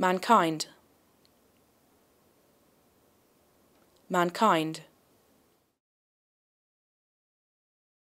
mankind mankind